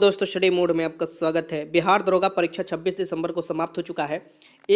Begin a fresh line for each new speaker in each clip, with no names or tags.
दोस्तों study mode में आपका स्वागत है बिहार दरोगा परीक्षा 26 दिसंबर को समाप्त हो चुका है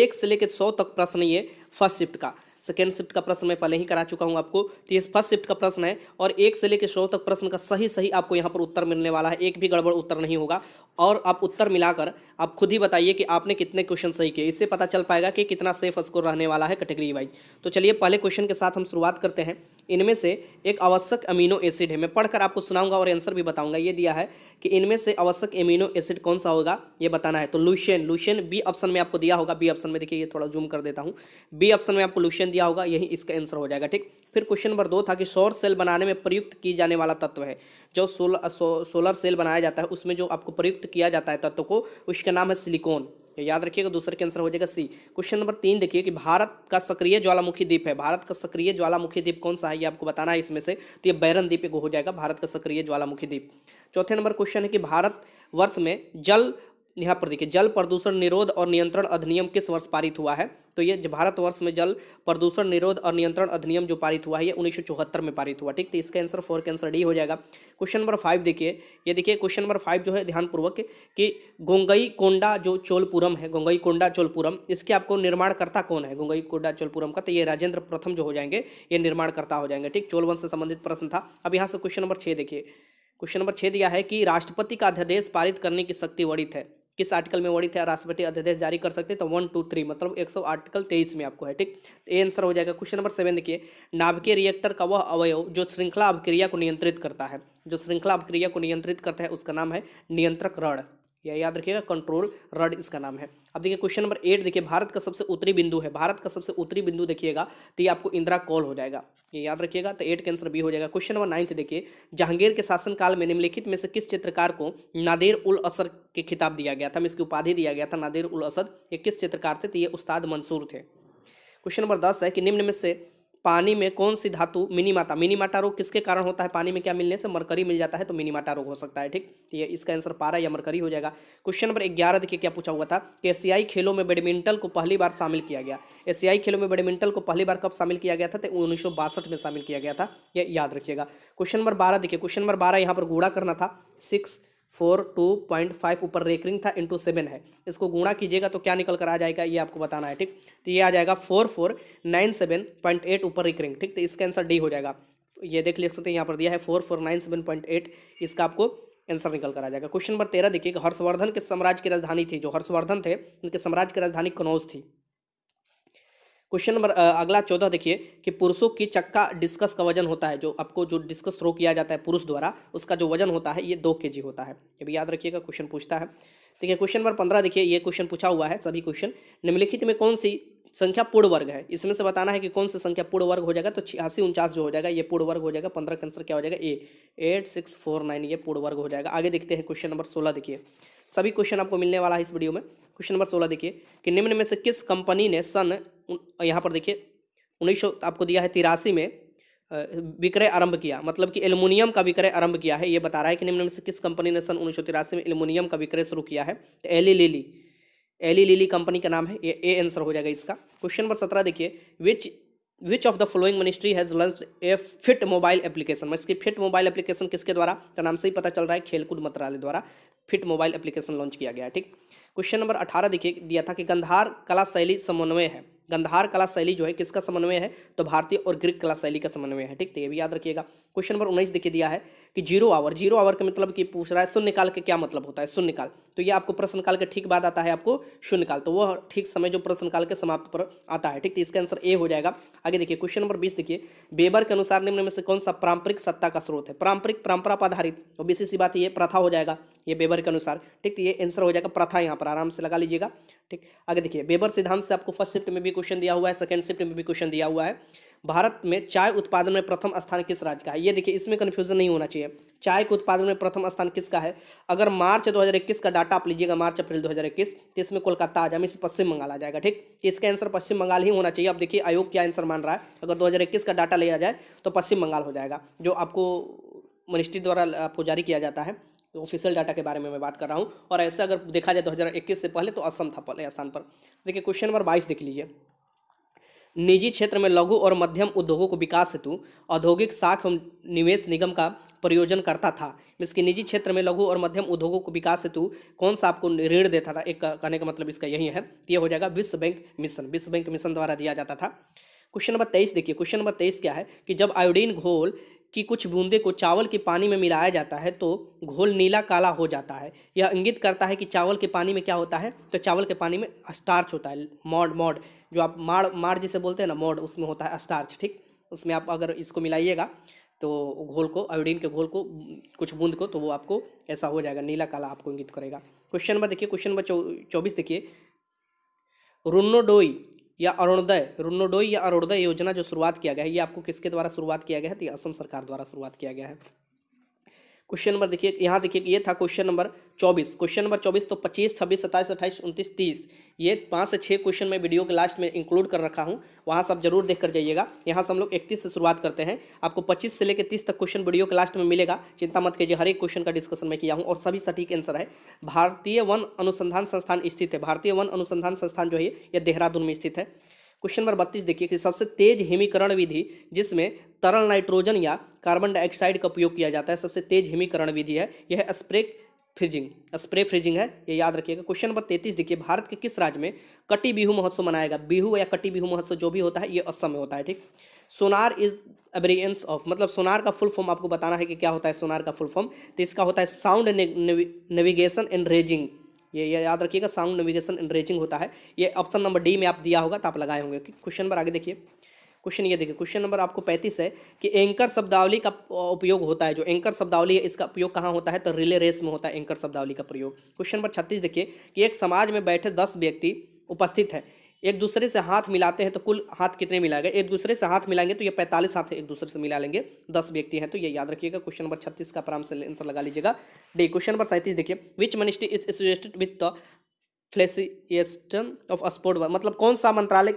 एक से लेकर सौ तक प्रश्न ये फर्स्ट शिफ्ट का सेकेंड शिफ्ट का प्रश्न मैं पहले ही करा चुका हूं आपको तो ये फर्स्ट शिफ्ट का प्रश्न है और एक से लेकर सौ तक प्रश्न का सही सही आपको यहां पर उत्तर मिलने वाला है एक भी गड़बड़ उत्तर नहीं होगा और आप उत्तर मिलाकर आप खुद ही बताइए कि आपने कितने क्वेश्चन सही किए इससे पता चल पाएगा कि कितना सेफ स्कोर रहने वाला है कैटेगरी वाइज तो चलिए पहले क्वेश्चन के साथ हम शुरुआत करते हैं इनमें से एक आवश्यक अमीनो एसिड है मैं पढ़कर आपको सुनाऊंगा और आंसर भी बताऊंगा ये दिया है कि इनमें से आवश्यक अमीनो एसिड कौन सा होगा ये बताना है तो लुशियन लुशियन बी ऑप्शन में आपको दिया होगा बी ऑप्शन में देखिए ये थोड़ा जूम कर देता हूँ बी ऑप्शन में आपको लुशियन दिया होगा यही इसका आंसर हो जाएगा ठीक फिर क्वेश्चन नंबर दो था कि सौर सेल बनाने में प्रयुक्त की जाने वाला तत्व है जो सोलर सो, सोलर सेल बनाया जाता है उसमें जो आपको प्रयुक्त किया जाता है तत्व को उसका नाम है सिलिकॉन याद रखिएगा दूसरा के आंसर हो जाएगा सी क्वेश्चन नंबर तीन देखिए कि भारत का सक्रिय ज्वालामुखी द्वीप है भारत का सक्रिय ज्वालामुखी द्वीप कौन सा है ये आपको बताना है इसमें से तो ये बैरन द्वीप हो जाएगा भारत का सक्रिय ज्वालामुखी द्वीप चौथे नंबर क्वेश्चन है कि भारत वर्ष में जल यहाँ पर देखिए जल प्रदूषण निरोध और नियंत्रण अधिनियम किस वर्ष पारित हुआ है तो ये भारतवर्ष में जल प्रदूषण निरोध और नियंत्रण अधिनियम जो पारित हुआ है ये उन्नीस में पारित हुआ ठीक तो इसका आंसर फोर के आंसर डी हो जाएगा क्वेश्चन नंबर फाइव देखिए ये देखिए क्वेश्चन नंबर फाइव जो है ध्यानपूर्वक कि गोंगई कोंडा जो चोलपुरम है गोंगई कोंडा चोलपुरम इसके आपको निर्माणकर्ता कौन है गोंगई कोंडा चोलपुरम का तो ये राजेंद्र प्रथम जो हो जाएंगे ये निर्माणकर्ता हो जाएंगे ठीक चोलवंश से संबंधित प्रश्न था अब यहाँ से क्वेश्चन नंबर छः देखिए क्वेश्चन नंबर छः दिया है कि राष्ट्रपति का अध्यादेश पारित करने की शक्ति वर्णित है किस आर्टिकल में वर्णित है राष्ट्रपति अध्यादेश जारी कर सकते हैं तो वन टू थ्री मतलब एक सौ आर्टिकल तेईस में आपको है ठीक तो ये आंसर हो जाएगा क्वेश्चन नंबर सेवन देखिए नाभिकीय रिएक्टर का वह अवयव जो श्रृंखला अभिक्रिया को नियंत्रित करता है जो श्रृंखला अभिक्रिया को नियंत्रित करता है उसका नाम है नियंत्रक रण या याद रखिएगा कंट्रोल रड इसका नाम है अब देखिए क्वेश्चन नंबर एट देखिए भारत का सबसे उत्तरी बिंदु है भारत का सबसे उत्तरी बिंदु देखिएगा तो ये आपको इंदिरा कॉल हो जाएगा ये याद रखिएगा तो एट के आंसर बी हो जाएगा क्वेश्चन नंबर नाइन्थ देखिए जहांगीर के शासनकाल में निम्नलिखित में से किस चित्रकार को नादेर उल असर के खिताब दिया गया था इसकी उपाधि दिया गया था नादेर उल असद ये किस चित्रकार थे तो ये उस्ताद मंसूर थे क्वेश्चन नंबर दस है कि निम्न में से पानी में कौन सी धातु मिनीमाता मिनीमाटा रोग किसके कारण होता है पानी में क्या मिलने से मरकरी मिल जाता है तो मिनीमाटा रोग हो सकता है ठीक तो ये इसका आंसर पारा या मरकरी हो जाएगा क्वेश्चन नंबर ग्यारह देखिए क्या पूछा हुआ था कि एशियाई खेलों में बैडमिंटन को पहली बार शामिल किया गया एशियाई खेलों में बैडमिंटन को पहली बार कब शामिल किया गया था तो उन्नीस में शामिल किया गया था ये याद रखिएगा क्वेश्चन नंबर बारह देखिए क्वेश्चन नंबर बारह यहाँ पर घूड़ा करना था six four two point five ऊपर रेकरिंग था इंटू सेवन है इसको गुणा कीजिएगा तो क्या निकल कर आ जाएगा ये आपको बताना है ठीक तो ये आ जाएगा four four nine seven point eight ऊपर रेकरिंग ठीक तो इसका आंसर डी हो जाएगा ये देख ले सकते हैं यहाँ पर दिया है four four nine seven point eight इसका आपको आंसर निकल कर आ जाएगा क्वेश्चन नंबर तेरह देखिए हर्षवर्धन के साम्राज्य की राजधानी थी जो हर्षवर्धन थे उनके साम्राज्य की राजधानी कनौज थी क्वेश्चन नंबर अगला चौदह देखिए कि पुरुषों की चक्का डिस्कस का वजन होता है जो आपको जो डिस्कस थ्रो किया जाता है पुरुष द्वारा उसका जो वजन होता है ये दो के होता है ये भी याद रखिएगा क्वेश्चन पूछता है ठीक है क्वेश्चन नंबर पंद्रह देखिए ये क्वेश्चन पूछा हुआ है सभी क्वेश्चन निम्नलिखित में कौन सी संख्या पूर्ण वर्ग है इसमें से बताना है कि कौन सी संख्या पूर्ण वर्ग हो जाएगा तो छियासी उनचास जो हो जाएगा ये पूर्ण वर्ग हो जाएगा पंद्रह का आंसर क्या हो जाएगा A eight six four nine ये पूर्ण वर्ग हो जाएगा आगे देखते हैं क्वेश्चन नंबर सोलह देखिए सभी क्वेश्चन आपको मिलने वाला है इस वीडियो में क्वेश्चन नंबर सोलह देखिए कि निम्न में से किस कंपनी ने सन यहाँ पर देखिए उन्नीस आपको दिया है तिरासी में विक्रय आरंभ किया मतलब कि एल्युमिनियम का विक्रय आरंभ किया है ये बता रहा है कि निम्न में से किस कंपनी ने सन उन्नीस में एल्युमिनियम का विक्रय शुरू किया है तो Eli Lilly Eli Lilly company का नाम है ये ए आंसर हो जाएगा इसका क्वेश्चन नंबर सत्रह देखिए which which of the following ministry has launch a fit mobile application मैं इसकी फिट मोबाइल एप्लीकेशन किसके द्वारा तो नाम से ही पता चल रहा है खेलकूद मंत्रालय द्वारा फिट मोबाइल एप्लीकेशन लॉन्च किया गया है ठीक क्वेश्चन नंबर अठारह देखिए दिया था कि गंधार कला शैली समन्वय है गंधार कला शैली जो है किसका समन्वय है तो भारतीय और ग्रीक कला शैली का समन्वय है ठीक है तो ये भी याद रखिएगा क्वेश्चन नंबर उन्नीस देखिए दिया है कि जीरो आवर जीरो आवर का मतलब कि पूछ रहा है शून्य काल का क्या मतलब होता है शून्य काल तो ये आपको प्रश्न काल के ठीक बाद आता है आपको शून्य काल तो वह ठीक समय जो प्रश्न काल के समाप्त पर आता है ठीक है तो इसका आंसर ए हो जाएगा आगे देखिए क्वेश्चन नंबर बीस देखिए बेबर के अनुसार निम्न में से कौन सा पारंपरिक सत्ता का स्रोत है पारंपरिक परंपरा पर आधारित और बीसी सी बात ये प्रथा हो जाएगा ये बेबर के अनुसार ठीक तो ये आंसर हो जाएगा प्रथा यहाँ पर आराम से लगा लीजिएगा ठीक आगे देखिए बेबर सिद्धांत से आपको फर्स्ट शिफ्ट में भी क्वेश्चन दिया हुआ है सेकंड शिफ्ट में भी क्वेश्चन दिया हुआ है भारत में चाय उत्पादन में प्रथम स्थान किस राज्य का है ये देखिए इसमें कन्फ्यूजन नहीं होना चाहिए चाय के उत्पादन में प्रथम स्थान किसका है अगर मार्च 2021 का डाटा आप लीजिएगा मार्च अप्रैल 2021 तो इसमें कोलकाता आ जाए इसे पश्चिम बंगाल आ जाएगा ठीक तो इसका आंसर पश्चिम बंगाल ही होना चाहिए अब देखिए आयोग क्या आंसर मान रहा है अगर दो का डाटा लिया जाए तो पश्चिम बंगाल हो जाएगा जो आपको मिनिस्ट्री द्वारा आपको जारी किया जाता है ऑफिशियल तो डाटा के बारे में मैं बात कर रहा हूँ और ऐसे अगर देखा जाए 2021 से पहले तो असम था पहले स्थान पर देखिए क्वेश्चन नंबर बाईस देख लीजिए निजी क्षेत्र में लघु और मध्यम उद्योगों को विकास हेतु औद्योगिक साख एवं निवेश निगम का प्रयोजन करता था इसके निजी क्षेत्र में लघु और मध्यम उद्योगों को विकास हेतु कौन सा आपको ऋण देता था एक कहने का मतलब इसका यही है तो यह हो जाएगा विश्व बैंक मिशन विश्व बैंक मिशन द्वारा दिया जाता था क्वेश्चन नंबर तेईस देखिए क्वेश्चन नंबर तेईस क्या है कि जब आयोडीन घोल की कुछ बूंदे को चावल के पानी में मिलाया जाता है तो घोल नीला काला हो जाता है यह इंगित करता है कि चावल के पानी में क्या होता है तो चावल के पानी में स्टार्च होता है मॉड मॉड जो आप माड़ माड़ जिसे बोलते हैं ना मॉड उसमें होता है स्टार्च ठीक उसमें आप अगर इसको मिलाइएगा तो घोल को आयोडीन के घोल को कुछ बूंद को तो वो आपको ऐसा हो जाएगा नीला काला आपको इंगित करेगा क्वेश्चन नंबर देखिए क्वेश्चन नंबर चौबीस देखिए रुन्नोडोई या अरुणोदय रुन्नोडोई या अरुणोदय योजना जो शुरुआत किया गया है ये आपको किसके द्वारा शुरुआत किया गया है तो असम सरकार द्वारा शुरुआत किया गया है क्वेश्चन नंबर देखिए यहाँ देखिए ये था क्वेश्चन नंबर चौबीस क्वेश्चन नंबर चौबीस तो पच्चीस छब्बीस सत्ताईस अट्ठाईस उनतीस तीस ये पाँच से छः क्वेश्चन मैं वीडियो के लास्ट में इंक्लूड कर रखा हूँ वहाँ से आप जरूर देख कर जाइएगा यहाँ से हम लोग इकतीस से शुरुआत करते हैं आपको पच्चीस से लेकर तीस तक क्वेश्चन वीडियो के लास्ट में मिलेगा चिंता मत कीजिए हर एक क्वेश्चन का डिस्कशन मैं किया हूँ और सभी सटीक आंसर है भारतीय वन अनुसंधान संस्थान स्थित है भारतीय वन अनुसंधान संस्थान जो है यह देहरादून में स्थित है क्वेश्चन नंबर बत्तीस देखिए कि सबसे तेज हिमीकरण विधि जिसमें तरल नाइट्रोजन या कार्बन डाइऑक्साइड का उपयोग किया जाता है सबसे तेज हिमीकरण विधि है यह स्प्रे फ्रिजिंग स्प्रे फ्रिजिंग है ये याद रखिएगा क्वेश्चन नंबर तैतीस देखिए भारत के किस राज्य में कटी बिहू महोत्सव मनाएगा बिहू या कटी बिहू महोत्सव जो भी होता है ये असम में होता है ठीक सोनार इज एब्रियंस ऑफ मतलब सोनार का फुल फॉर्म आपको बताना है कि क्या होता है सोनार का फुल फॉर्म तो इसका होता है साउंड नेविगेशन एंड रेजिंग ये याद रखिएगा साउंड नेविगेशन एंड रेजिंग होता है ये ऑप्शन नंबर डी में आप दिया होगा तो आप लगाए होंगे क्वेश्चन नंबर आगे देखिए क्वेश्चन ये देखिए क्वेश्चन नंबर आपको पैंतीस है कि एंकर शब्दावली का उपयोग होता है जो एंकर शब्दावली है इसका उपयोग कहाँ होता है तो रिले रेस में होता है एंकर शब्दावली का प्रयोग क्वेश्चन नंबर छत्तीस देखिए कि एक समाज में बैठे दस व्यक्ति उपस्थित हैं एक दूसरे से हाथ मिलाते हैं तो कुल हाथ कितने मिलाएंगे एक दूसरे से हाथ मिलाएंगे तो ये पैंतालीस हाथ एक दूसरे से मिला लेंगे दस व्यक्ति हैं तो ये याद रखिएगा क्वेश्चन नंबर छत्तीस का आराम से आंसर लगा लीजिएगा डी क्वेश्चन नंबर सैंतीस देखिए which ministry is associated with the felicitation of sport मतलब कौन सा मंत्रालय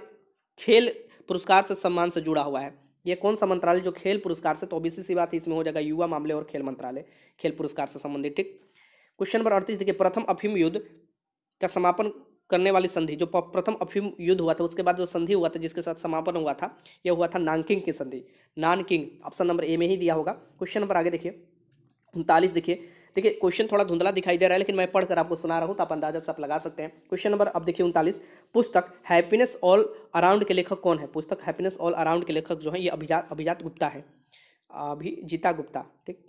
खेल पुरस्कार से सम्मान से जुड़ा हुआ है ये कौन सा मंत्रालय जो खेल पुरस्कार से तो ओबीसी सी बात इसमें हो जाएगा युवा मामले और खेल मंत्रालय खेल पुरस्कार से संबंधित ठीक क्वेश्चन नंबर अड़तीस देखिए प्रथम अफीम युद्ध का समापन करने वाली संधि जो प्रथम अफीम युद्ध हुआ था उसके बाद जो संधि हुआ था जिसके साथ समापन हुआ था यह हुआ था नानकिंग की संधि नानकिंग ऑप्शन नंबर ए में ही दिया होगा क्वेश्चन नंबर आगे देखिए उनतालीस देखिए देखिए क्वेश्चन थोड़ा धुंधला दिखाई दे रहा है लेकिन मैं पढ़कर आपको सुना रहा हूँ तो आप अंदाजा सब लगा सकते हैं क्वेश्चन नंबर अब देखिए उनतालीस पुस्तक हैप्पीनेस ऑल अराउंड के लेखक कौन है पुस्तक हैप्पीनेस ऑल अराउंड के लेखक जो है ये अभिजात अभिजात गुप्ता है अभिजीता गुप्ता ठीक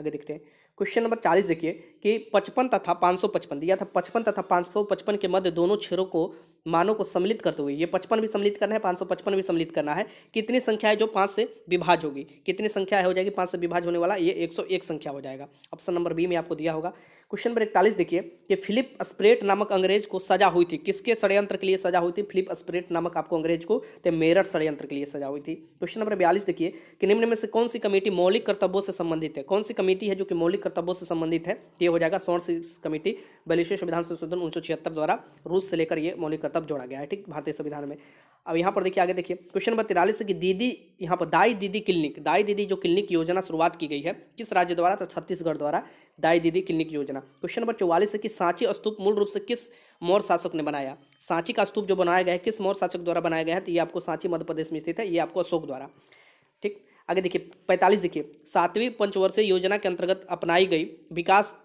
आगे देखते हैं क्वेश्चन नंबर चालीस देखिए कि पचपन तथा पाँच सौ पचपन दिया था पचपन तथा पाँच सौ पचपन के मध्य दोनों छेरों को मानों को सम्मिलित करते हुए ये पचपन भी सम्मिलित करना है पाँच सौ पचपन भी सम्मिलित करना है कितनी संख्या है जो पाँच से विभाज होगी कितनी संख्या हो जाएगी पाँच से विभाज होने वाला ये एक सौ एक संख्या हो जाएगा ऑप्शन नंबर बी में आपको दिया होगा क्वेश्चन नंबर इकतालीस देखिए कि फिलिप स्प्रेट नामक अंग्रेज को सजा हुई थी किसके षडयंत्र के लिए सजा हुई थी फिलिप स्प्रेट नामक आपको अंग्रेज को तो मेरठ षडयंत्र के लिए सजा हुई थी क्वेश्चन नंबर बयालीस देखिए कि निम्न में से कौन सी कमेटी मौलिक कर्तव्यों से संबंधित है कौन सी कमेटी है जो कि मौलिक कर्तव्यों से संबंधित है ये हो जाएगा सोन कमेटी बलिशेष संविधान संशोधन उन्नीस द्वारा रूस से लेकर ये मौलिक तब जोड़ा गया है ठीक भारतीय संविधान में अब यहाँ पर देखिए आगे देखिए क्वेश्चन नंबर तिरालीस की दीदी यहाँ पर दाई दीदी क्लिनिक दाई दीदी जो क्लिनिक योजना शुरुआत की गई है किस राज्य द्वारा तो छत्तीसगढ़ द्वारा दाई दीदी क्लिनिक योजना क्वेश्चन नंबर चौवालीस है कि सांची स्तूप मूल रूप से किस मौर्य शासक ने बनाया सांची का स्तूप जो बनाया गया है किस मौर्य शासक द्वारा बनाया गया है तो ये आपको सांची मध्य प्रदेश में स्थित है ये आपको अशोक द्वारा ठीक आगे देखिए पैंतालीस देखिए सातवीं पंचवर्षीय योजना के अंतर्गत अपनाई गई विकास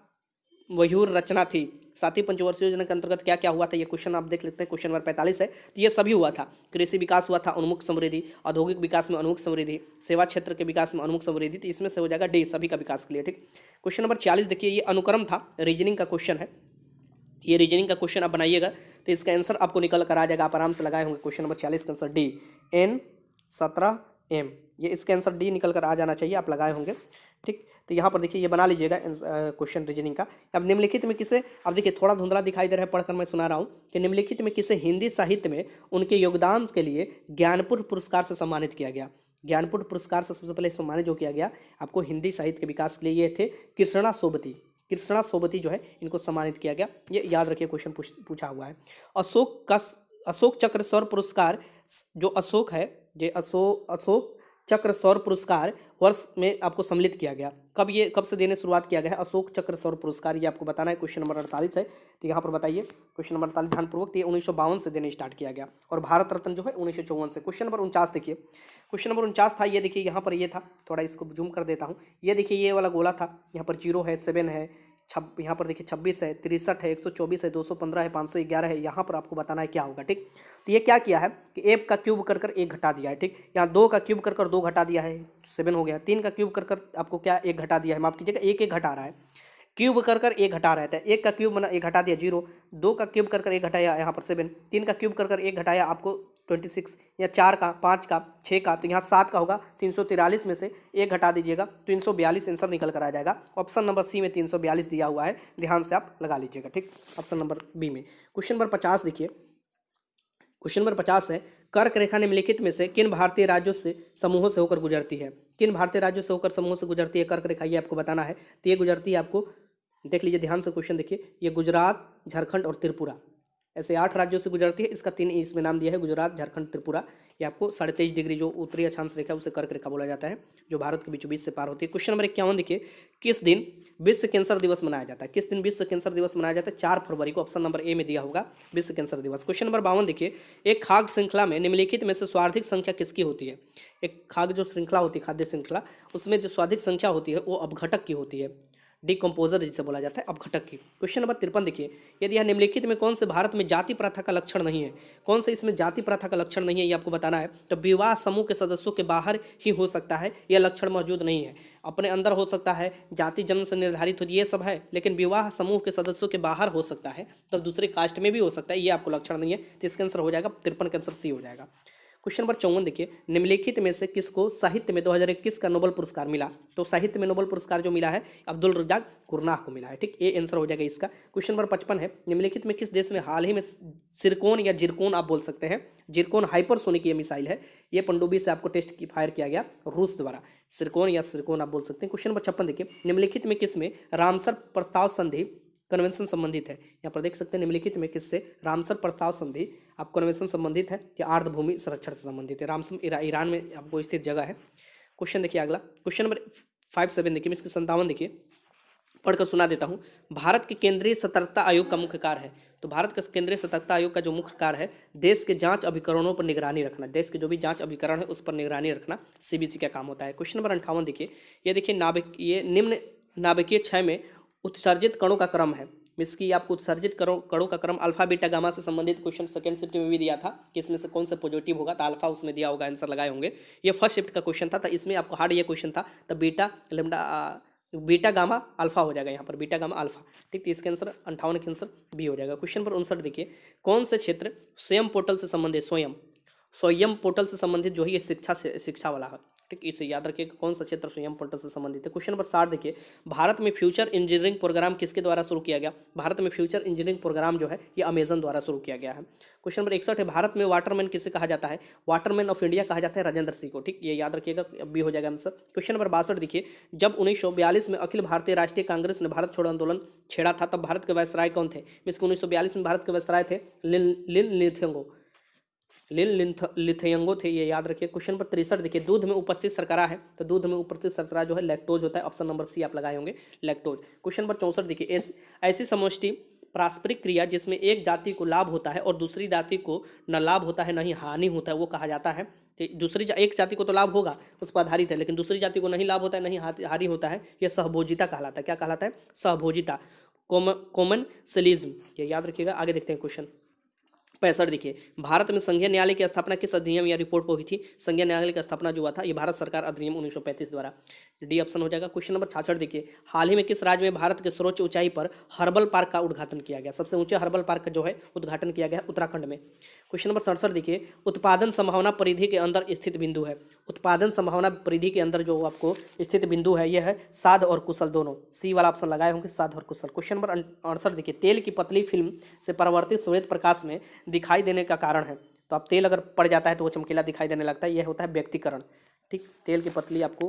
वह्यूर रचना थी साथ ही पंचवर्षीय योजना के अंतर्गत क्या क्या हुआ था ये क्वेश्चन आप देख लेते हैं क्वेश्चन नंबर पैंतालीस है तो ये सभी हुआ था कृषि विकास हुआ था उन्मुख समृद्धि औद्योगिक विकास में अनुमुख समृद्धि सेवा क्षेत्र के विकास में अनुमुख समृद्धि तो इसमें से हो जाएगा डी सभी का विकास के लिए ठीक क्वेश्चन नंबर चालीस देखिए ये अनुक्रम था रीजनिंग का क्वेश्चन है ये रीजनिंग का क्वेश्चन आप बनाइएगा तो इसका आंसर आपको निकल कर आ जाएगा आप आराम से लगाए होंगे क्वेश्चन नंबर चालीस का आंसर डी एन सत्रह एम ये इसका आंसर डी निकल कर आ जाना चाहिए आप लगाए होंगे ठीक तो यहाँ पर देखिए ये बना लीजिएगा क्वेश्चन रीजनिंग का अब निम्नलिखित में किसे अब देखिए थोड़ा धुंधला दिखाई दे रहा है पढ़कर मैं सुना रहा हूँ कि निम्नलिखित में किसे हिंदी साहित्य में उनके योगदान के लिए ज्ञानपुर पुरस्कार से सम्मानित किया गया ज्ञानपुर पुरस्कार से सबसे पहले सम्मानित जो किया गया आपको हिंदी साहित्य के विकास के लिए ये थे कृष्णा सोबती कृष्णा सोबती जो है इनको सम्मानित किया गया ये याद रखिए क्वेश्चन पूछा हुआ है अशोक का अशोक चक्र स्वर पुरस्कार जो अशोक है ये अशोक अशोक चक्र सौर पुरस्कार वर्ष में आपको सम्मिलित किया गया कब ये कब से देने शुरुआत किया गया है अशोक चक्र सौर पुरस्कार ये आपको बताना है क्वेश्चन नंबर अड़तालीस है तो यहाँ पर बताइए क्वेश्चन नंबर अड़तालीस ध्यानपूर्वक तो ये उन्नीस से देने स्टार्ट किया गया और भारत रत्न जो है उन्नीस से क्वेश्चन नंबर उनचास देखिए क्वेश्चन नंबर उनचास था ये देखिए यहाँ पर ये था थोड़ा इसको जूम कर देता हूँ ये देखिए ये वाला गोला था यहाँ पर जीरो है सेवन है छब यहाँ पर देखिए छब्बीस है तिरसठ है एक सौ चौबीस है दो सौ पंद्रह है पाँच सौ ग्यारह है यहाँ पर आपको बताना है क्या होगा ठीक तो ये क्या किया है कि एक का क्यूब कर कर एक घटा दिया है ठीक यहाँ दो का क्यूब कर कर दो घटा दिया है सेवन हो गया तीन का क्यूब कर कर आपको क्या एक घटा दिया है माफ कीजिएगा एक एक घटा रहा है क्यूब कर कर एक घटा रहता है तो एक का क्यूब बना एक घटा दिया जीरो दो का क्यूब कर कर एक घटाया यहाँ पर सेवन तीन का क्यूब कर कर एक घटाया आपको ट्वेंटी सिक्स या चार का पाँच का छः का तो यहाँ सात का होगा तीन सौ तिरालीस में से एक घटा दीजिएगा तीन सौ बयालीस आंसर निकल कर आ जाएगा ऑप्शन नंबर सी में तीन सौ बयालीस दिया हुआ है ध्यान से आप लगा लीजिएगा ठीक ऑप्शन नंबर बी में क्वेश्चन नंबर पचास देखिए क्वेश्चन नंबर पचास है कर्क रेखा निम्नलिखित में से किन भारतीय राज्यों से समूहों से होकर गुजरती है किन भारतीय राज्यों से होकर समूहों से गुजरती है कर्क रेखा ये आपको बताना है तो ये गुजरती है आपको देख लीजिए ध्यान से क्वेश्चन देखिए ये गुजरात झारखंड और त्रिपुरा ऐसे आठ राज्यों से गुजरती है इसका तीन इसमें नाम दिया है गुजरात झारखंड त्रिपुरा ये आपको साढ़े तेईस डिग्री जो उत्तरी अक्षांश रेखा उसे कर्क रेखा बोला जाता है जो भारत के बीचों बीच से पार होती है क्वेश्चन नंबर इक्यावन देखिए किस दिन विश्व कैंसर दिवस मनाया जाता है किस दिन विश्व कैंसर दिवस मनाया जाता है चार फरवरी को ऑप्शन नंबर ए में दिया होगा विश्व कैंसर दिवस क्वेश्चन नंबर बावन देखिए एक खाग श्रृंखला में निम्नलिखित में से स्वाधिक संख्या किसकी होती है एक खाग जो श्रृंखला होती है खाद्य श्रृंखला उसमें जो स्वाधिक संख्या होती है वो अपघटक की होती है डिकम्पोजर जिसे बोला जाता है अपघटक की क्वेश्चन नंबर तिरपन देखिए यदि यह निम्नलिखित में कौन से भारत में जाति प्रथा का लक्षण नहीं है कौन से इसमें जाति प्रथा का लक्षण नहीं है ये आपको बताना है तो विवाह समूह के सदस्यों के बाहर ही हो सकता है यह लक्षण मौजूद नहीं है अपने अंदर हो सकता है जाति जन्म से निर्धारित हो ये सब है लेकिन विवाह समूह के सदस्यों के बाहर हो सकता है तो दूसरे कास्ट में भी हो सकता है ये आपको लक्षण नहीं है तो इसका आंसर हो जाएगा तिरपन का आंसर सी हो जाएगा क्वेश्चन नंबर चौवन देखिए निम्नलिखित में से किसको साहित्य में 2021 का नोबल पुरस्कार मिला तो साहित्य में नोबल पुरस्कार जो मिला है अब्दुल रजाक कुरनाह को मिला है ठीक ये आंसर हो जाएगा इसका क्वेश्चन नंबर पचपन है निम्नलिखित में किस देश में हाल ही में सिरकोन या जिरकोन आप बोल सकते हैं जिरकोन हाइपरसोनिक ये मिसाइल है ये पंडुबी से आपको टेस्ट की फायर किया गया रूस द्वारा सिरकोन या सिरकोन आप बोल सकते हैं क्वेश्चन नंबर छप्पन देखिए निम्नलिखित में किस में रामसर प्रस्ताव संधि कन्वेंशन संबंधित है यहाँ पर देख सकते हैं निम्नलिखित में किससे रामसर प्रस्ताव संधि आप कन्वेंशन संबंधित है या आर्धभूमि संरक्षण से संबंधित है रामसर इरा, ईरान में आपको स्थित जगह है क्वेश्चन देखिए अगला क्वेश्चन नंबर फाइव सेवन देखिए इसके संतावन देखिए पढ़कर सुना देता हूँ भारत के केंद्रीय सतर्कता आयोग का मुख्य कार्य है तो भारत का केंद्रीय सतर्कता आयोग का जो मुख्य कार्य है देश के जांच अभिकरणों पर निगरानी रखना देश के जो भी जांच अभिकरण है उस पर निगरानी रखना सीबीसी का काम होता है क्वेश्चन नंबर अंठावन देखिए ये देखिए नाभिक ये निम्न नाभिकीय छः में उत्सर्जित कणों का क्रम है मिस की आपको उत्सर्जित करो कणों का क्रम अल्फा बीटा गामा से संबंधित क्वेश्चन सेकंड शिफ्ट में भी दिया था कि इसमें से कौन सा पॉजिटिव होगा तो अल्फा उसमें दिया होगा आंसर लगाए होंगे ये फर्स्ट शिफ्ट का क्वेश्चन था तो इसमें आपको हार्ड ये क्वेश्चन था तो beta lambda beta gamma alpha हो जाएगा यहाँ पर बीटा गामा अल्फा ठीक तो इसके आंसर अंठावन के आंसर भी हो जाएगा क्वेश्चन पर उनसठ देखिए कौन से क्षेत्र स्वयं पोर्टल से संबंधित स्वयं स्वयं पोर्टल से संबंधित जो है ये शिक्षा से शिक्षा वाला है ठीक इसे याद रखिएगा कौन सा क्षेत्र स्वयं पोर्टल से संबंधित है क्वेश्चन नंबर साठ देखिए भारत में फ्यूचर इंजीनियरिंग प्रोग्राम किसके द्वारा शुरू किया गया भारत में फ्यूचर इंजीनियरिंग प्रोग्राम जो है ये अमेजन द्वारा शुरू किया गया है क्वेश्चन नंबर इकसठ है भारत में वाटरमैन किसे कहा जाता है वाटरमैन ऑफ इंडिया कहा जाता है राजेंद्र सिंह को ठीक ये याद रखिएगा भी हो जाएगा आंसर क्वेश्चन नंबर बासठ देखिए जब उन्नीस में अखिल भारतीय राष्ट्रीय कांग्रेस ने भारत छोड़ो आंदोलन छेड़ा था तब भारत के वैसराय कौन थे मिस उन्नीस में भारत के वैसराय थे लिन लिन लिथियंगो लिन लिथियंगो थे ये याद रखिए क्वेश्चन नंबर तिरसठ देखिए दूध में उपस्थित सरकरा है तो दूध में उपस्थित सरकरा जो है लैक्टोज होता है ऑप्शन नंबर सी आप लगाए होंगे लैक्टोज क्वेश्चन नंबर चौंसठ देखिए ऐसी ऐसी समष्टि पारस्परिक क्रिया जिसमें एक जाति को लाभ होता है और दूसरी जाति को न लाभ होता है न ही हानि होता है वो कहा जाता है दूसरी जा, एक जाति को तो लाभ होगा उस पर आधारित है लेकिन दूसरी जाति को नहीं लाभ होता है नहीं हानि होता है यह सहभोजिता कहलाता है क्या कहलाता है सहभोजिता कॉमन कॉमन सेलिज्म ये याद रखिएगा आगे देखते हैं क्वेश्चन पैंसठ देखिए भारत में संघीय न्यायालय की स्थापना किस अधिनियम या रिपोर्ट पर हुई थी संघीय न्यायालय की स्थापना जो हुआ था ये भारत सरकार अधिनियम 1935 द्वारा डी ऑप्शन हो जाएगा क्वेश्चन नंबर छाछठ देखिए हाल ही में किस राज्य में भारत के सर्वोच्च ऊंचाई पर हर्बल पार्क का उद्घाटन किया गया सबसे ऊंचे हर्बल पार्क का जो है उद्घाटन किया गया उत्तराखंड में क्वेश्चन नंबर सड़सठ देखिए उत्पादन संभावना परिधि के अंदर स्थित बिंदु है उत्पादन संभावना परिधि के अंदर जो आपको स्थित बिंदु है यह है साध और कुशल दोनों सी वाला ऑप्शन लगाए होंगे साध और कुशल क्वेश्चन नंबर अड़सठ देखिए तेल की पतली फिल्म से परवर्तित सूर्य प्रकाश में दिखाई देने का कारण है तो आप तेल अगर पड़ जाता है तो वो चमकीला दिखाई देने लगता है यह होता है व्यक्तिकरण ठीक तेल की पतली आपको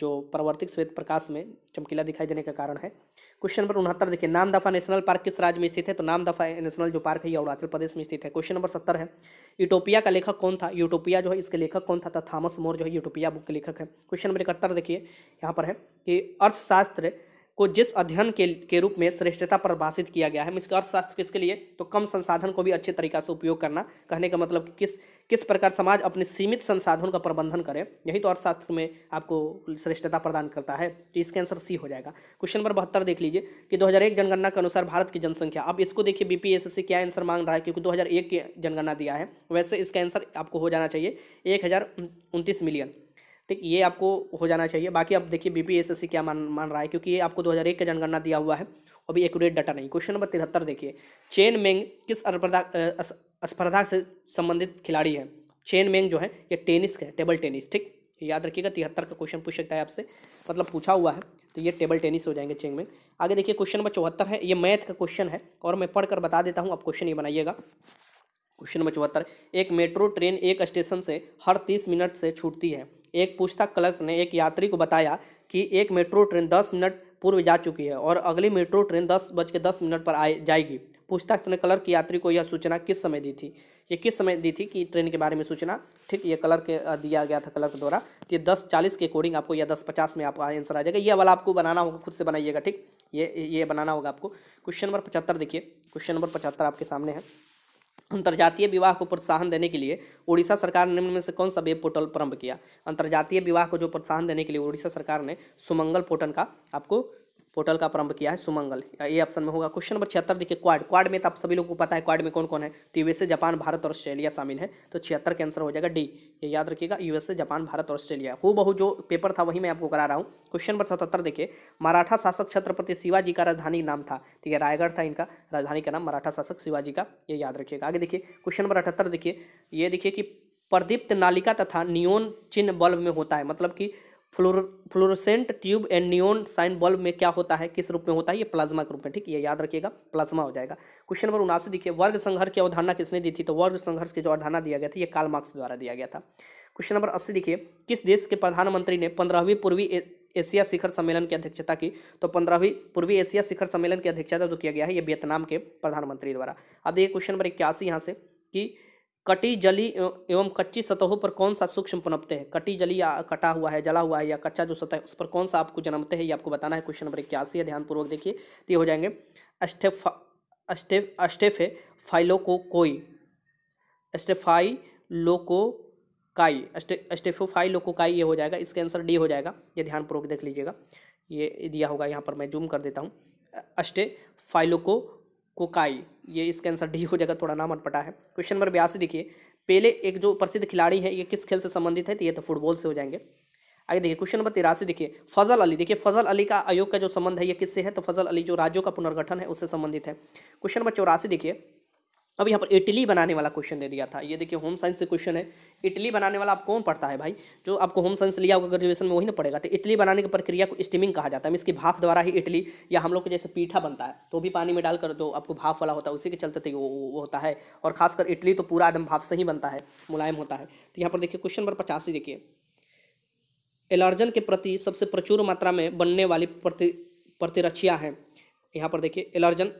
जो प्रवर्तिक श्वेत प्रकाश में चमकीला दिखाई देने का कारण है क्वेश्चन नंबर उनहत्तर देखिए नाम दफा नेशनल पार्क किस राज्य में स्थित है तो नाम दफा नेशनल जो पार्क है ये अरुणाचल प्रदेश में स्थित है क्वेश्चन नंबर सत्तर है यूटोपिया का लेखक कौन था यूटोपिया जो है इसके लेखक कौन था था थॉमस मोर जो है यूटोपिया बुक के लेखक है क्वेश्चन नंबर इकहत्तर देखिए यहाँ पर है कि अर्थशास्त्र को जिस अध्ययन के के रूप में श्रेष्ठता परिभाषित किया गया है इसके अर्थशास्त्र किसके लिए तो कम संसाधन को भी अच्छे तरीका से उपयोग करना कहने का मतलब कि किस किस प्रकार समाज अपने सीमित संसाधनों का प्रबंधन करे यही तो अर्थशास्त्र में आपको श्रेष्ठता प्रदान करता है तो इसका आंसर सी हो जाएगा क्वेश्चन नंबर बहत्तर देख लीजिए कि 2001 जनगणना के अनुसार भारत की जनसंख्या अब इसको देखिए बीपीएसएससी क्या आंसर मांग रहा है क्योंकि 2001 की जनगणना दिया है वैसे इसका आंसर आपको हो जाना चाहिए एक मिलियन ठीक ये आपको हो जाना चाहिए बाकी आप देखिए बीपीएसएससी क्या मान मान रहा है क्योंकि ये आपको 2001 का जनगणना दिया हुआ है अभी एक्यूरेट डाटा नहीं क्वेश्चन नंबर तिहत्तर देखिए चेन मेंग किस स्पर्धा से संबंधित खिलाड़ी है चेन मेंग जो है ये टेनिस का टेबल टेनिस ठीक याद रखिएगा तिहत्तर का क्वेश्चन पूछ सकता है आपसे मतलब पूछा हुआ है तो ये टेबल टेनिस हो जाएंगे चेंग में आगे देखिए क्वेश्चन नंबर चौहत्तर है ये मैथ का क्वेश्चन है और मैं पढ़कर बता देता हूँ आप क्वेश्चन ये बनाइएगा क्वेश्चन नंबर चौहत्तर एक मेट्रो ट्रेन एक स्टेशन से हर तीस मिनट से छूटती है एक पुस्तक क्लर्क ने एक यात्री को बताया कि एक मेट्रो ट्रेन दस मिनट पूर्व जा चुकी है और अगली मेट्रो ट्रेन दस बज के दस मिनट पर आ जाएगी पूछताछ ने क्लर्क की यात्री को यह सूचना किस समय दी थी ये किस समय दी थी कि ट्रेन के बारे में सूचना ठीक ये कलर के दिया गया था के द्वारा तो ये दस चालीस के अकॉर्डिंग आपको या दस पचास में आपका आंसर आ जाएगा ये वाला आपको बनाना होगा खुद से बनाइएगा ठीक ये ये बनाना होगा आपको क्वेश्चन नंबर पचहत्तर देखिए क्वेश्चन नंबर पचहत्तर आपके सामने है अंतर्जातीय विवाह को प्रोत्साहन देने के लिए उड़ीसा सरकार ने निम्न में से कौन सा वेब पोर्टल प्रारंभ किया अंतर्जातीय विवाह को जो प्रोत्साहन देने के लिए उड़ीसा सरकार ने सुमंगल पोर्टल का आपको पोर्टल का प्रारंभ किया है सुमंगल ये ऑप्शन में होगा क्वेश्चन नंबर छिहत्तर देखिए क्वाड क्वाड में तो आप सभी लोगों को पता है क्वाड में कौन कौन है तो यूएसए जापान भारत और ऑस्ट्रेलिया शामिल है तो छिहत्तर के आंसर हो जाएगा डी ये याद रखिएगा यूएसए जापान भारत और ऑस्ट्रेलिया हो बहु जो पेपर था वही मैं आपको करा रहा हूँ क्वेश्चन नंबर सतहत्तर देखिए मराठा शासक छत्रपति शिवाजी का राजधानी नाम था ठीक है रायगढ़ था इनका राजधानी का नाम मराठा शासक शिवाजी का ये याद रखिएगा आगे देखिए क्वेश्चन नंबर अठहत्तर देखिए ये देखिए कि प्रदीप्त नालिका तथा नियोन चिन्ह बल्ब में होता है मतलब कि floor fluorescent tube and neon sign bulb में क्या होता है किस रूप में होता है ये प्लाज्मा के रूप में ठीक है याद रखिएगा प्लाज्मा हो जाएगा क्वेश्चन नंबर उनासी देखिए वर्ग संघर्ष की अवधारणा किसने दी थी तो वर्ग संघर्ष की जो अवधारणा दिया गया था ये काल मार्क्स द्वारा दिया गया था क्वेश्चन नंबर अस्सी देखिए किस देश के प्रधानमंत्री ने पंद्रहवीं पूर्वी एशिया शिखर सम्मेलन की अध्यक्षता की तो पंद्रहवीं पूर्वी एशिया शिखर सम्मेलन की अध्यक्षता जो तो किया गया है ये वियतनाम के प्रधानमंत्री द्वारा अब देखिए क्वेश्चन नंबर इक्यासी यहाँ से कि कटी जली एवं कच्ची सतहों पर कौन सा सूक्ष्म पनपते हैं कटी जली या कटा हुआ है जला हुआ है या कच्चा जो सतह है उस पर कौन सा आपको जन्मते हैं ये आपको बताना है क्वेश्चन नंबर इक्यासी है ध्यानपूर्वक देखिए तो ये हो जाएंगे अस्टेफ अस्टेफ अस्टेफे कोई अस्टेफाई लोकोकाई अस्टे अस्टेफोफाई लोकोकाई ये हो जाएगा इसका आंसर डी हो जाएगा ये ध्यानपूर्वक देख लीजिएगा ये दिया होगा यहाँ पर मैं जूम कर देता हूँ अस्टे फाइलोको कोकाई ये इसका आंसर डी हो जाएगा थोड़ा नाम अटपटा है क्वेश्चन नंबर बयासी देखिए पहले एक जो प्रसिद्ध खिलाड़ी है ये किस खेल से संबंधित है तो ये तो फुटबॉल से हो जाएंगे आगे देखिए क्वेश्चन नंबर तिरासी देखिए फजल अली देखिए फजल अली का आयोग का जो संबंध है ये किससे है तो फजल अली जो राज्यों का पुनर्गठन है उससे संबंधित है क्वेश्चन नंबर चौरासी देखिए अब यहाँ पर इटली बनाने वाला क्वेश्चन दे दिया था ये देखिए होम साइंस से क्वेश्चन है इटली बनाने वाला आप कौन पढ़ता है भाई जो आपको होम साइंस लिया होगा ग्रेजुएशन में वही ना पड़ेगा तो इटली बनाने की प्रक्रिया को स्टीमिंग कहा जाता है इसकी भाप द्वारा ही इटली या हम लोग के जैसे पीठा बनता है तो भी पानी में डालकर जो आपको भाप वाला होता है उसी के चलते तो वो, वो होता है और खासकर इटली तो पूरा एकदम भाप से ही बनता है मुलायम होता है तो यहाँ पर देखिए क्वेश्चन नंबर पचासी देखिए एलर्जन के प्रति सबसे प्रचुर मात्रा में बनने वाली प्रति प्रतिरक्षियाँ हैं यहाँ पर देखिए एलर्जन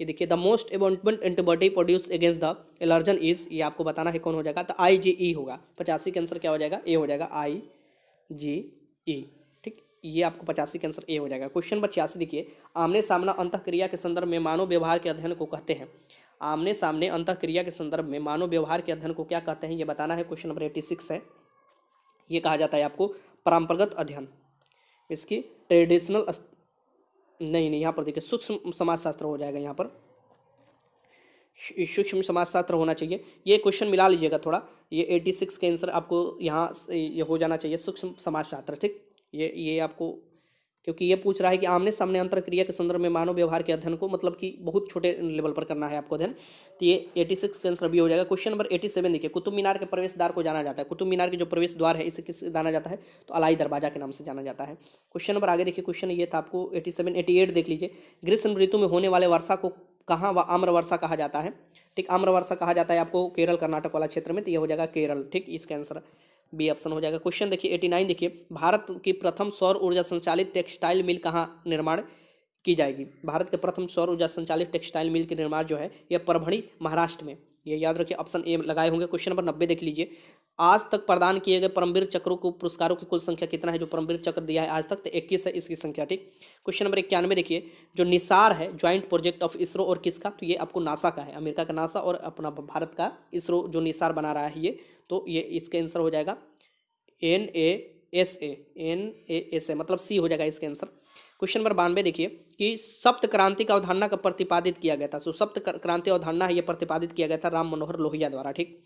ये देखिए the most abundant antibody produce against the allergen is ये आपको बताना है कौन हो जाएगा तो आई जी ई होगा पचासी के आंसर क्या हो जाएगा ए हो जाएगा आई जी ई ठीक ये आपको पचासी के आंसर ए हो जाएगा क्वेश्चन नंबर छियासी देखिए आमने सामना अंत क्रिया के संदर्भ में मानव व्यवहार के अध्ययन को कहते हैं आमने सामने अंत क्रिया के संदर्भ में मानव व्यवहार के अध्ययन को क्या कहते हैं ये बताना है क्वेश्चन नंबर एट्टी सिक्स है ये कहा जाता है आपको परंपरागत अध्ययन इसकी ट्रेडिशनल नहीं नहीं यहाँ पर देखिए सूक्ष्म समाजशास्त्र हो जाएगा यहाँ पर सूक्ष्म समाजशास्त्र होना चाहिए ये क्वेश्चन मिला लीजिएगा थोड़ा ये एटी सिक्स के आंसर आपको यहाँ ये हो जाना चाहिए सूक्ष्म समाजशास्त्र ठीक ये ये आपको क्योंकि ये पूछ रहा है कि आमने सामने अंतर क्रिया के संदर्भ में मानव व्यवहार के अध्ययन को मतलब कि बहुत छोटे लेवल पर करना है आपको अध्ययन तो ये एटी सिक्स का आंसर भी हो जाएगा क्वेश्चन नंबर एटी सेवन देखिए कुतुब मीनार के प्रवेश द्वार को जाना जाता है कुतुब मीनार के जो प्रवेश द्वार है इसे किस जाना जाता है तो अलाई दरवाजा के नाम से जाना जाता है क्वेश्चन नंबर आगे देखिए क्वेश्चन ये था आपको एटी सेवन एटी एट देख लीजिए ग्रीष्म ऋतु में होने वाले वर्षा को कहाँ व आम्र वर्षा कहा जाता है ठीक आम्र वर्षा कहा जाता है आपको केरल कर्नाटक वाला क्षेत्र में तो ये हो जाएगा केरल ठीक इसका आंसर बी ऑप्शन हो जाएगा क्वेश्चन देखिए 89 देखिए भारत की प्रथम सौर ऊर्जा संचालित टेक्सटाइल मिल कहाँ निर्माण की जाएगी भारत के प्रथम सौर ऊर्जा संचालित टेक्सटाइल मिल के निर्माण जो है यह परभणी महाराष्ट्र में ये याद रखिए ऑप्शन ए लगाए होंगे क्वेश्चन नंबर नब्बे देख लीजिए आज तक प्रदान किए गए परमवीर चक्रों को पुरस्कारों की कुल संख्या कितना है जो परमवीर चक्र दिया है आज तक तो इक्कीस है इसकी संख्या ठीक क्वेश्चन नंबर इक्यानवे देखिए जो निसार है ज्वाइंट प्रोजेक्ट ऑफ इसरो और किसका तो ये आपको नासा का है अमेरिका का नासा और अपना भारत का इसरो जो निसार बना रहा है ये तो ये इसके आंसर हो जाएगा N A S A N A S A मतलब सी हो जाएगा इसका आंसर क्वेश्चन नंबर बानवे देखिए कि सप्त क्रांति का अवधारणा का प्रतिपादित किया गया था सो सप्त क्रांति अवधारणा है ये प्रतिपादित किया गया था राम मनोहर लोहिया द्वारा ठीक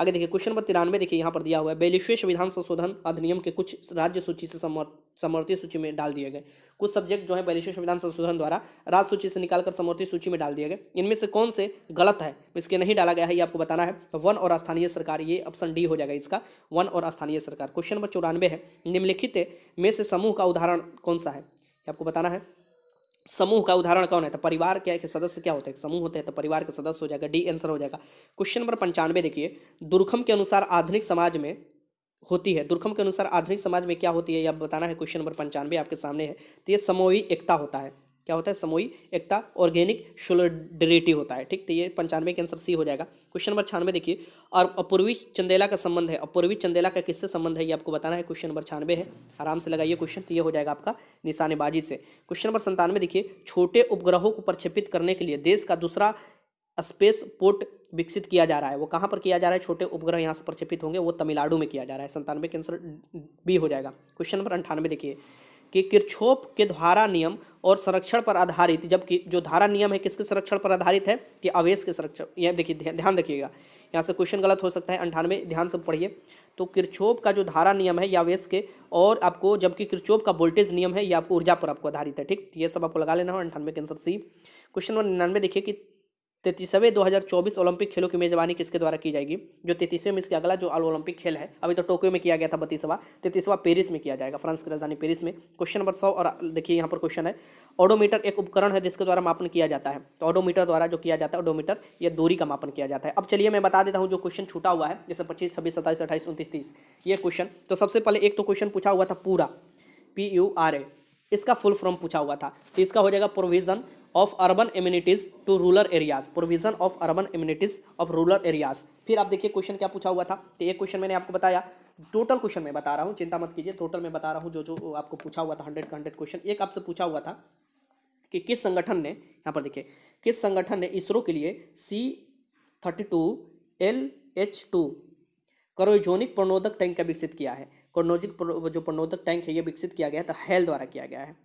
आगे देखिए क्वेश्चन नंबर तिरानवे देखिए यहाँ पर दिया हुआ है बेलिशेष विधान संशोधन अधिनियम के कुछ राज्य सूची से समवर्ती सूची में डाल दिए गए कुछ सब्जेक्ट जो है बेलिशेष विधान संशोधन द्वारा राज्य सूची से निकालकर समर्थित सूची में डाल दिए गए इनमें से कौन से गलत है इसके नहीं डाला गया है ये आपको बताना है तो वन और स्थानीय सरकार ये ऑप्शन डी हो जाएगा इसका वन और स्थानीय सरकार क्वेश्चन नंबर चौरानवे है निम्नलिखित में से समूह का उदाहरण कौन सा है आपको बताना है समूह का उदाहरण कौन है तो परिवार क्या है कि सदस्य क्या होते हैं समूह होते हैं तो परिवार का सदस्य हो जाएगा डी आंसर हो जाएगा क्वेश्चन नंबर पंचानवे देखिए दुर्खम के अनुसार आधुनिक समाज में होती है दुर्खम के अनुसार आधुनिक समाज में क्या होती है यह बताना है क्वेश्चन नंबर पंचानवे आपके सामने है तो ये समूह एकता होता है क्या होता है समूही एकता ऑर्गेनिक सोलिडरिटी होता है ठीक तो ये पंचानवे के आंसर सी हो जाएगा क्वेश्चन नंबर छानवे देखिए और अपूर्वी चंदेला का संबंध है अपूर्वी चंदेला का किससे संबंध है ये आपको बताना है क्वेश्चन नंबर छानवे है आराम से लगाइए क्वेश्चन तो ये हो जाएगा आपका निशानेबाजी से क्वेश्चन नंबर संतानवे देखिए छोटे उपग्रहों को प्रक्षेपित करने के लिए देश का दूसरा स्पेस पोर्ट विकसित किया जा रहा है वो कहाँ पर किया जा रहा है छोटे उपग्रह यहाँ से प्रक्षेपित होंगे वो तमिलनाडु में किया जा रहा है संतानवे के आंसर बी हो जाएगा क्वेश्चन नंबर अंठानवे देखिए कि किरछोप के धारा नियम और संरक्षण पर आधारित जबकि जो धारा नियम है किसके संरक्षण पर आधारित है कि आवेश के संरक्षण यह देखिए ध्यान रखिएगा यहाँ से क्वेश्चन गलत हो सकता है अंठानवे ध्यान से पढ़िए तो किरछोप का जो धारा नियम है या आवेश के और आपको जबकि किरछोप का वोल्टेज नियम है या आपको ऊर्जा पर आपको आधारित है ठीक तो ये सब आपको लगा लेना हो अंठानवे के आंसर सी क्वेश्चन नंबर निन्यानवे देखिए कि तैतीसवें 2024 ओलंपिक खेलों की मेजबानी किसके द्वारा की जाएगी जो तैतीसवें में इसके अगला जो ऑल ओलंपिक खेल है अभी तो टोक्यो में किया गया था बत्तीसवा तैतीसवा पेरिस में किया जाएगा फ्रांस की राजधानी पेरिस में क्वेश्चन नंबर सौ और देखिए यहाँ पर क्वेश्चन है ऑडोमीटर एक उपकरण है जिसके द्वारा मापन किया जाता है तो ऑडोमीटर द्वारा जो किया जाता है ऑडोमीटर या दूरी का मापन किया जाता है अब चलिए मैं बता देता हूँ जो क्वेश्चन छूटा हुआ है जैसे पच्चीस छब्बीस सत्ताईस अट्ठाईस उनतीस तीस ये क्वेश्चन तो सबसे पहले एक तो क्वेश्चन पूछा हुआ था पूरा पी यू आर ए इसका फुल फॉर्म पूछा हुआ था तो इसका हो जाएगा provision of urban immunities to rural areas provision of urban immunities of rural areas फिर आप देखिए क्वेश्चन क्या पूछा हुआ था तो एक क्वेश्चन मैंने आपको बताया टोटल क्वेश्चन मैं बता रहा हूँ चिंता मत कीजिए टोटल मैं बता रहा हूँ जो जो आपको पूछा हुआ था हंड्रेड का हंड्रेड क्वेश्चन एक आपसे पूछा हुआ था कि किस संगठन ने यहाँ पर देखिए किस संगठन ने इसरो के लिए C thirty two L H two cryogenic प्रणोदक टैंक का विकसित किया है क्रोनोजिक जो प्रणोदक टैंक है ये विकसित किया गया था हेल तो द्वारा किया गया है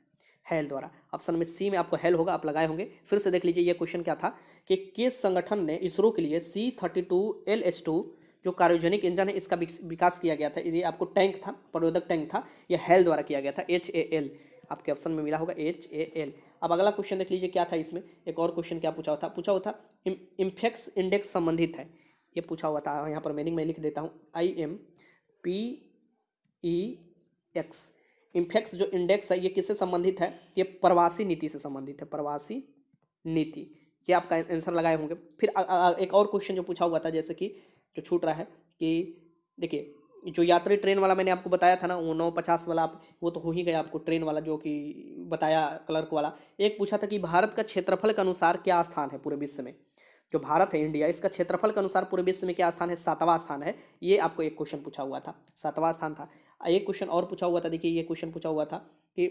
हेल द्वारा ऑप्शन नंबर सी में आपको हेल होगा आप लगाए होंगे फिर से देख लीजिए ये क्वेश्चन क्या था कि किस संगठन ने इसरो के लिए C thirty two L S two जो कार्योजेनिक इंजन है इसका विकास किया गया था ये आपको टैंक था प्रयोधक टैंक था यह हेल द्वारा किया गया था एच ए एल आपके ऑप्शन में मिला होगा एच ए एल अब अगला क्वेश्चन देख लीजिए क्या था इसमें एक और क्वेश्चन क्या पूछा हुआ था पूछा हुआ था इम्फेक्स इंडेक्स संबंधित है ये पूछा हुआ था यहाँ पर मीनिंग मैं लिख देता हूँ I M P E X impex जो इंडेक्स है ये किससे संबंधित है ये प्रवासी नीति से संबंधित है प्रवासी नीति ये आपका आंसर लगाए होंगे फिर आ, आ, एक और क्वेश्चन जो पूछा हुआ था जैसे कि जो छूट रहा है कि देखिए जो यात्री ट्रेन वाला मैंने आपको बताया था ना वो नौ पचास वाला आप वो तो हो ही गया आपको ट्रेन वाला जो कि बताया क्लर्क वाला एक पूछा था कि भारत का क्षेत्रफल के अनुसार क्या स्थान है पूरे विश्व में जो भारत है इंडिया इसका क्षेत्रफल के अनुसार पूरे विश्व में क्या स्थान है सातवां स्थान है ये आपको एक क्वेश्चन पूछा हुआ था सातवां स्थान था एक क्वेश्चन और पूछा हुआ था देखिए ये क्वेश्चन पूछा हुआ था कि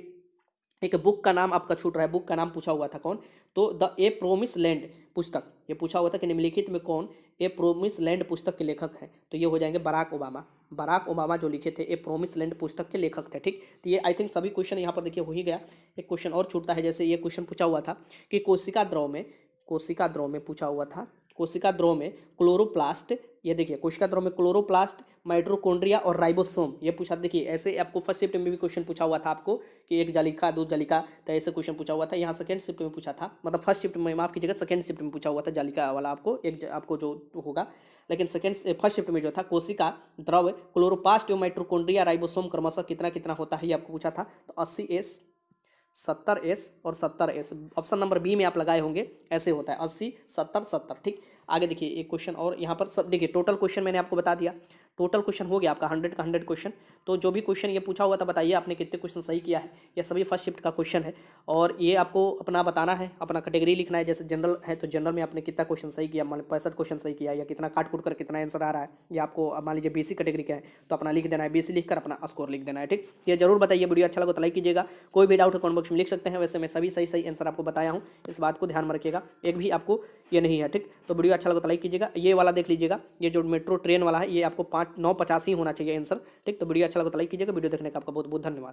एक बुक का नाम आपका छूट रहा है बुक का नाम पूछा हुआ था कौन तो द ए प्रोमिस लैंड पुस्तक ये पूछा हुआ था कि निम्नलिखित में कौन ए प्रोमिस लैंड पुस्तक के लेखक हैं तो ये हो जाएंगे बराक ओबामा बराक ओबामा जो लिखे थे ए प्रोमिस लैंड पुस्तक के लेखक थे ठीक तो ये आई थिंक सभी क्वेश्चन यहाँ पर देखिए हो ही गया एक क्वेश्चन और छूटता है जैसे ये क्वेश्चन पूछा हुआ था कि कोशिका द्रव में कोशिका द्रव में पूछा हुआ था कोशिका द्रव में क्लोरोप्लास्ट ये देखिए द्रव में क्लोरोप्लास्ट माइट्रोकोन्ड्रिया और राइबोसोम ये पूछा देखिए ऐसे आपको फर्स्ट शिफ्ट में भी क्वेश्चन पूछा हुआ था आपको कि एक जालिका दो जालिका तो ऐसे क्वेश्चन पूछा हुआ था यहाँ सेकंड शिफ्ट में पूछा था मतलब फर्स्ट शिफ्ट में माफ कीजिएगा सेकंड शिफ्ट में पूछा हुआ था जालिका वाला आपको एक आपको जो होगा लेकिन सेकंड फर्स्ट शिफ्ट में जो था कोशिका द्रव क्लोरोपास्ट एवं माइट्रोकोन्ड्रिया राइबोसोम क्रमशः कितना कितना होता है ये आपको पूछा था तो अस्सी एस सत्तर एस और सत्तर एस ऑप्शन नंबर बी में आप लगाए होंगे ऐसे होता है अस्सी सत्तर सत्तर ठीक आगे देखिए एक क्वेश्चन और यहाँ पर सब देखिए टोटल क्वेश्चन मैंने आपको बता दिया टोटल क्वेश्चन हो गया आपका हंड्रेड का हंड्रेड क्वेश्चन तो जो भी क्वेश्चन ये पूछा हुआ था बताइए आपने कितने क्वेश्चन सही किया है यह सभी फर्स्ट शिफ्ट का क्वेश्चन है और ये आपको अपना बताना है अपना कैटेगरी लिखना है जैसे जनरल है तो जनरल में आपने कितना क्वेश्चन सही किया मान पैंसठ क्वेश्चन सही किया या कितना काट कूट कर कितना आंसर आ रहा है या आपको मान लीजिए बी कैटेगरी का है तो अपना लिख देना है बी लिखकर अपना स्कोर लिख देना है ठीक ये जरूर बताइए वीडियो अच्छा लगा तो लाइक कीजिएगा कोई भी डाउट है कॉमेंट बॉक्स में लिख सकते हैं वैसे मैं सभी सही सही आंसर आपको बताया हूँ इस बात को ध्यान में रखिएगा एक भी आपको ये नहीं है ठीक तो वीडियो अच्छा लगा तो लाइक कीजिएगा ये वाला देख लीजिएगा ये जो मेट्रो ट्रेन वाला है ये आपको पाँच पाँच नौ पचासी होना चाहिए आंसर ठीक तो वीडियो अच्छा लगा तो लाइक कीजिएगा वीडियो देखने का आपका बहुत बहुत धन्यवाद